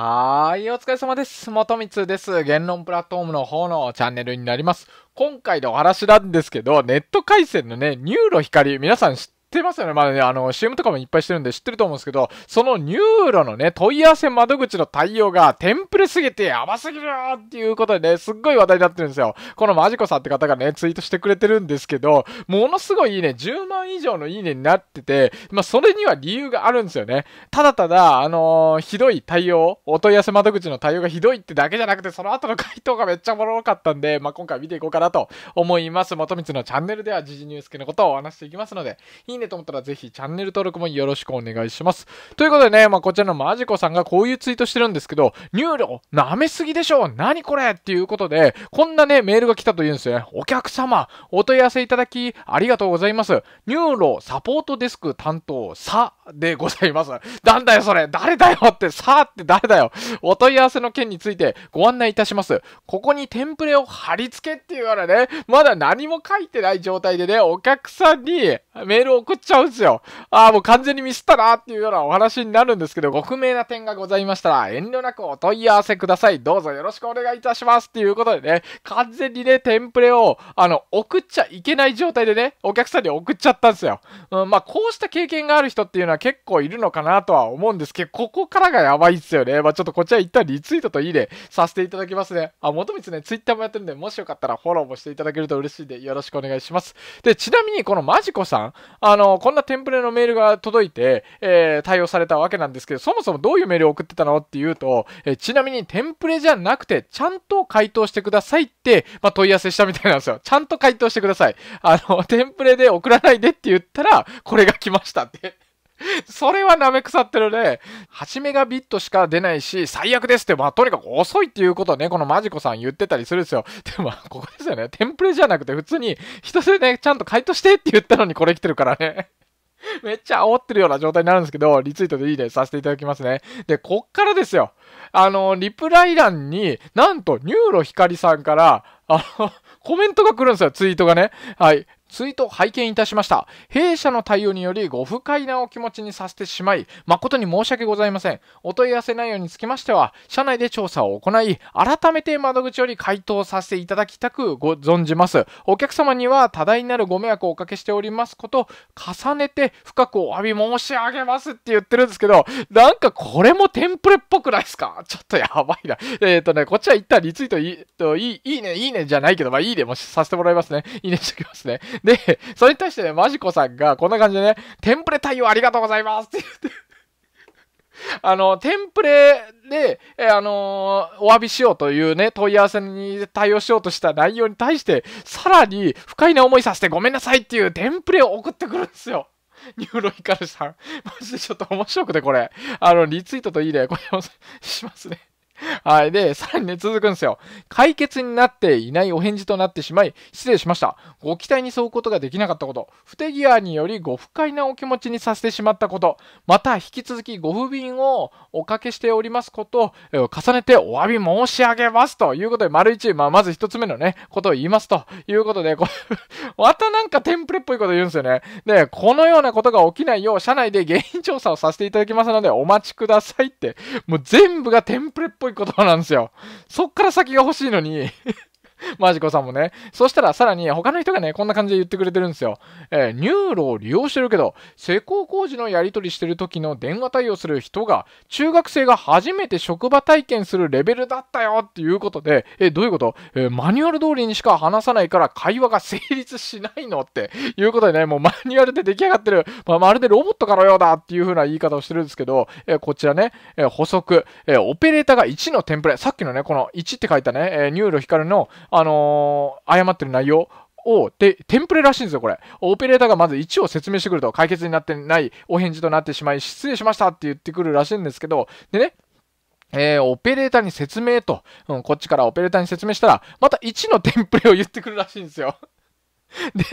はーい、お疲れ様です。元光です。言論プラットフォームの方のチャンネルになります。今回のお話なんですけど、ネット回線のね、ニューロ光、皆さん知ってってますよね。まあね、あの、CM とかもいっぱいしてるんで知ってると思うんですけど、そのニューロのね、問い合わせ窓口の対応がテンプレすぎてやばすぎるよっていうことでね、すっごい話題になってるんですよ。このマジコさんって方がね、ツイートしてくれてるんですけど、ものすごいいいね、10万以上のいいねになってて、まあ、それには理由があるんですよね。ただただ、あのー、ひどい対応、お問い合わせ窓口の対応がひどいってだけじゃなくて、その後の回答がめっちゃもろかったんで、まあ、今回見ていこうかなと思います。元光のチャンネルでは時事ニュース系のことをお話していきますので、いいねと思ったらぜひチャンネル登録もよろしくお願いします。ということでね、まあ、こちらのマジコさんがこういうツイートしてるんですけど、ニューロ、舐めすぎでしょ何これっていうことで、こんなね、メールが来たというんですよね。お客様、お問い合わせいただきありがとうございます。ニューロサポートデスク担当、さ、でございます。なんだよそれ誰だよってさあって誰だよお問い合わせの件についてご案内いたします。ここにテンプレを貼り付けっていうからね、まだ何も書いてない状態でね、お客さんにメール送っちゃうんですよ。ああ、もう完全にミスったなっていうようなお話になるんですけど、ご不明な点がございましたら遠慮なくお問い合わせください。どうぞよろしくお願いいたしますっていうことでね、完全にね、テンプレをあの送っちゃいけない状態でね、お客さんに送っちゃったんですよ。うん、まあこうした経験がある人っていうのは結構いるのかなとは思うんですけど、ここからがやばいっすよね。まあ、ちょっとこちら一旦リツイートといいでさせていただきますね。あ、もとみつね、ツイッターもやってるんで、もしよかったらフォローもしていただけると嬉しいんで、よろしくお願いします。で、ちなみにこのマジコさん、あの、こんなテンプレのメールが届いて、えー、対応されたわけなんですけど、そもそもどういうメールを送ってたのっていうと、えー、ちなみにテンプレじゃなくて、ちゃんと回答してくださいって、まあ、問い合わせしたみたいなんですよ。ちゃんと回答してください。あの、テンプレで送らないでって言ったら、これが来ましたって それは舐め腐ってるね。8メガビットしか出ないし、最悪ですって、まあ、とにかく遅いっていうことはね、このマジコさん言ってたりするんですよ。でも、まあ、ここですよね。テンプレじゃなくて、普通に、人でね、ちゃんと回答してって言ったのにこれ来てるからね。めっちゃ煽ってるような状態になるんですけど、リツイートでいいね、させていただきますね。で、こっからですよ。あの、リプライ欄に、なんと、ニューロヒカリさんから、あの、コメントが来るんですよ、ツイートがね。はい。ツイート拝見いたしました。弊社の対応によりご不快なお気持ちにさせてしまい、誠に申し訳ございません。お問い合わせ内容につきましては、社内で調査を行い、改めて窓口より回答させていただきたくご存じます。お客様には多大なるご迷惑をおかけしておりますこと、重ねて深くお詫び申し上げますって言ってるんですけど、なんかこれもテンプレっぽくないですかちょっとやばいな。えっ、ー、とね、こっちは一旦リツイートいい、いい、いいね、いいねじゃないけど、まあいいねもさせてもらいますね。いいねしときますね。で、それに対してね、マジコさんがこんな感じでね、テンプレ対応ありがとうございますって言って、あの、テンプレで、えあのー、お詫びしようというね、問い合わせに対応しようとした内容に対して、さらに不快な思いさせてごめんなさいっていうテンプレを送ってくるんですよ。ニューロヒカルさん。マジでちょっと面白くて、これ。あの、リツイートといいね、これもしますね。はい。で、さらにね、続くんですよ。解決になっていないお返事となってしまい、失礼しました。ご期待に沿うことができなかったこと、不手際によりご不快なお気持ちにさせてしまったこと、また引き続きご不便をおかけしておりますこと、を重ねてお詫び申し上げますということで、丸一、まあ、まず一つ目のね、ことを言いますということで、これ またなんかテンプレっぽいこと言うんですよね。で、このようなことが起きないよう、社内で原因調査をさせていただきますので、お待ちくださいって、もう全部がテンプレっぽいことことなんですよ。そっから先が欲しいのに マジコさんもね。そしたらさらに他の人がね、こんな感じで言ってくれてるんですよ。えー、ニューロを利用してるけど、施工工事のやり取りしてる時の電話対応する人が、中学生が初めて職場体験するレベルだったよっていうことで、えー、どういうこと、えー、マニュアル通りにしか話さないから会話が成立しないのっていうことでね、もうマニュアルで出来上がってる、まあ、まるでロボットかのようだっていう風な言い方をしてるんですけど、えこちらね、え補足、えオペレーターが1のテンプレ、さっきのね、この1って書いたね、えニューロ光のあのー、誤ってる内容を、で、テンプレらしいんですよ、これ。オペレーターがまず1を説明してくると、解決になってないお返事となってしまい、失礼しましたって言ってくるらしいんですけど、でね、えー、オペレーターに説明と、うん、こっちからオペレーターに説明したら、また1のテンプレを言ってくるらしいんですよ で、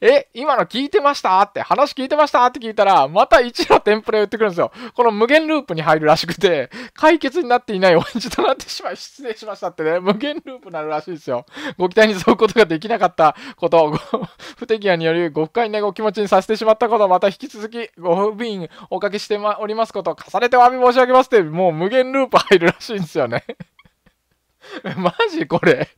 え、今の聞いてましたって、話聞いてましたって聞いたら、また1のテンプレ言ってくるんですよ。この無限ループに入るらしくて、解決になっていないお話となってしまい、失礼しましたってね、無限ループになるらしいですよ。ご期待に沿うことができなかったことを、不手際によりご不快なお気持ちにさせてしまったこと、また引き続きご不便おかけして、ま、おりますこと、重ねてお詫び申し上げますって、もう無限ループ入るらしいんですよね。マジこれ。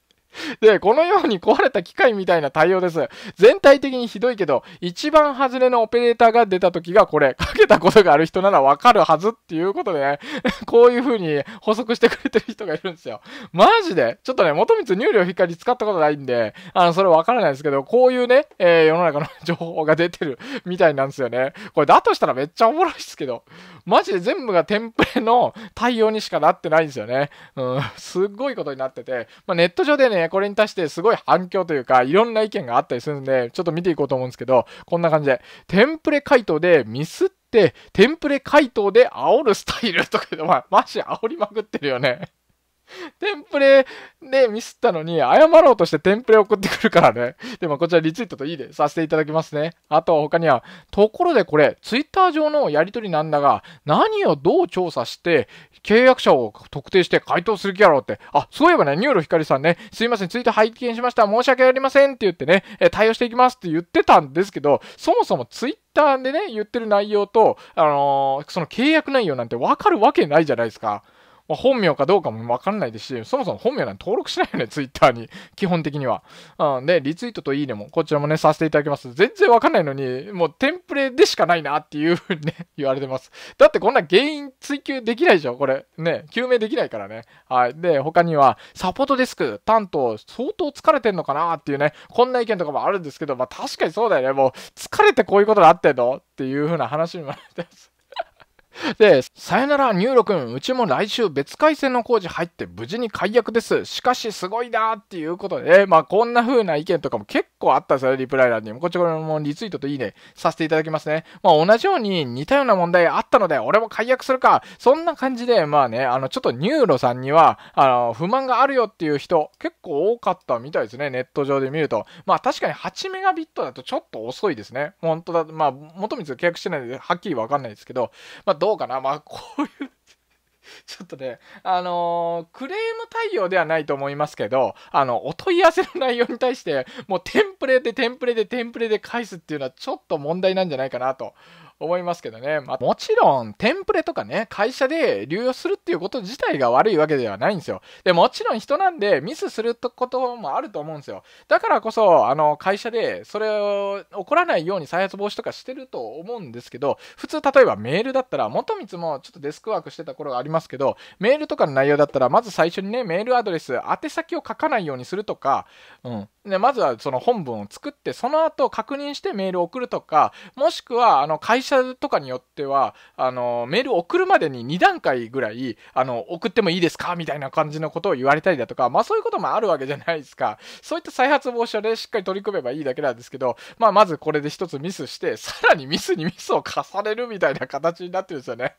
で、このように壊れた機械みたいな対応です。全体的にひどいけど、一番外れのオペレーターが出た時がこれ、かけたことがある人ならわかるはずっていうことでね、こういう風に補足してくれてる人がいるんですよ。マジでちょっとね、元光入量光使ったことないんで、あの、それわからないですけど、こういうね、えー、世の中の情報が出てる みたいなんですよね。これだとしたらめっちゃおもろいですけど、マジで全部がテンプレの対応にしかなってないんですよね。うん、すっごいことになってて、まあ、ネット上でね、これに対してすごい反響というか、いろんな意見があったりするんで、ちょっと見ていこうと思うんですけど、こんな感じで、テンプレ回答でミスって、テンプレ回答で煽るスタイルとかで、まあ、マジ煽りまくってるよね。テンプレでミスったのに、謝ろうとしてテンプレ送ってくるからね。でもこちらリツイートといいでさせていただきますね。あと他には、ところでこれ、ツイッター上のやりとりなんだが、何をどう調査して、契約者を特定して回答する気やろうって。あ、そういえばね、ニューロヒカリさんね、すいません、ツイート拝見しました。申し訳ありませんって言ってね、対応していきますって言ってたんですけど、そもそもツイッターでね、言ってる内容と、あのー、その契約内容なんて分かるわけないじゃないですか。まあ、本名かどうかもわかんないですし、そもそも本名なんて登録しないよね、ツイッターに。基本的には。うん、で、リツイートといいねも、こちらもね、させていただきます。全然わかんないのに、もうテンプレでしかないなっていうふうにね、言われてます。だってこんな原因追求できないでしょ、これ。ね、究明できないからね。はい。で、他には、サポートデスク担当、相当疲れてんのかなっていうね、こんな意見とかもあるんですけど、まあ確かにそうだよね。もう、疲れてこういうことがあってんのっていうふうな話にもなってます。で、さよなら、ニューロ君、うちも来週別回線の工事入って無事に解約です。しかし、すごいなーっていうことで、まあ、こんな風な意見とかも結構あったんですよ、リプライ欄にも。こっちらもリツイートといいね、させていただきますね。まあ、同じように似たような問題あったので、俺も解約するか。そんな感じで、まあね、あの、ちょっとニューロさんには、あの、不満があるよっていう人、結構多かったみたいですね、ネット上で見ると。まあ、確かに8メガビットだとちょっと遅いですね。本当だ、まあ、元光契約してないので、はっきりわかんないですけど、まあ、どうかな。まあ、こういう ちょっとね、あのー、クレーム対応ではないと思いますけど、あの、お問い合わせの内容に対して、もうテンプレでテンプレでテンプレで返すっていうのはちょっと問題なんじゃないかなと思いますけどね。まあ、もちろん、テンプレとかね、会社で流用するっていうこと自体が悪いわけではないんですよ。で、もちろん人なんでミスすることもあると思うんですよ。だからこそ、あの、会社でそれを起こらないように再発防止とかしてると思うんですけど、普通、例えばメールだったら、元光もちょっとデスクワークしてた頃がありますけど、メールとかの内容だったら、まず最初にね、メールアドレス、宛先を書かないようにするとか、うん。で、まずはその本文を作って、その後確認してメールを送るとか、もしくは、あの、会社社とかによってはあのメール送るまでに2段階ぐらいあの送ってもいいですかみたいな感じのことを言われたりだとか、まあ、そういうこともあるわけじゃないですかそういった再発防止でしっかり取り組めばいいだけなんですけど、まあ、まずこれで1つミスしてさらにミスにミスを重ねるみたいな形になってるんですよね。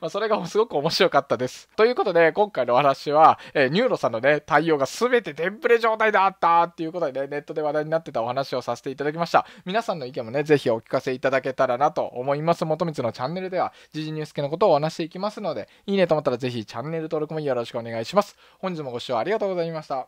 まあ、それがすごく面白かったです。ということで、今回のお話は、えー、ニューロさんのね、対応が全てテンプレ状態だったっていうことでね、ネットで話題になってたお話をさせていただきました。皆さんの意見もね、ぜひお聞かせいただけたらなと思います。元光のチャンネルでは、時事ニュース系のことをお話していきますので、いいねと思ったらぜひチャンネル登録もよろしくお願いします。本日もご視聴ありがとうございました。